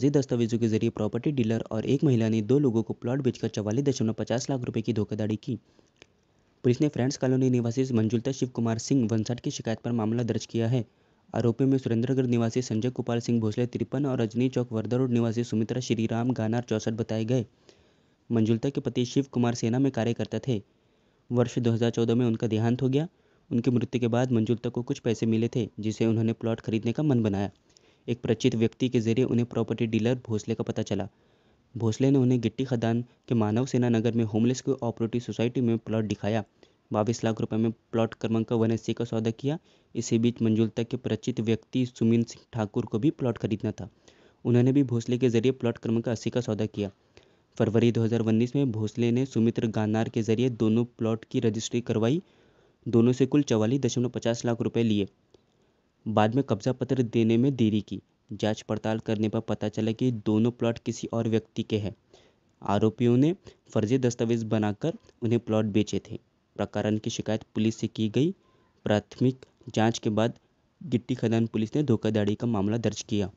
फर्जी दस्तावेजों के जरिए प्रॉपर्टी डीलर और एक महिला ने दो लोगों को प्लॉट बेचकर चवालीस दशमलव पचास लाख रुपए की धोखाधड़ी की पुलिस ने फ्रेंड्स कॉलोनी निवासी मंजुलता शिव कुमार सिंह वनसाठ की शिकायत पर मामला दर्ज किया है आरोपियों में सुरेंद्रगढ़ निवासी संजय गोपाल सिंह भोसले तिरपन और रजनी चौक वर्धा रोड निवासी सुमित्रा श्रीराम गानार चौसठ बताए गए मंजुलता के पति शिव कुमार सेना में कार्य करते थे वर्ष 2014 में उनका देहांत हो गया उनकी मृत्यु के बाद मंजुलता को कुछ पैसे मिले थे जिसे उन्होंने प्लॉट खरीदने का मन बनाया एक परिचित व्यक्ति के जरिए उन्हें प्रॉपर्टी डीलर भोसले का पता चला भोसले ने उन्हें गिट्टी खदान के मानव सेना नगर में होमलेस को ऑपरेटिव सोसाइटी में प्लॉट दिखाया बाईस लाख रुपए में प्लॉट क्रमांक वन एस का सौदा किया इसी बीच मंजूल तक के परिचित व्यक्ति सुमिन सिंह ठाकुर को भी प्लॉट खरीदना था उन्होंने भी भोसले के जरिए प्लॉट क्रमांक अस्सी का सौदा किया फरवरी 2019 में भोसले ने सुमित्र गानार के जरिए दोनों प्लॉट की रजिस्ट्री करवाई दोनों से कुल चवालीस दशमलव पचास लाख रुपए लिए बाद में कब्जा पत्र देने में देरी की जांच पड़ताल करने पर पता चला कि दोनों प्लॉट किसी और व्यक्ति के हैं आरोपियों ने फर्जी दस्तावेज बनाकर उन्हें प्लॉट बेचे थे प्रकरण की शिकायत पुलिस से की गई प्राथमिक जांच के बाद गिट्टी खदान पुलिस ने धोखाधड़ी का मामला दर्ज किया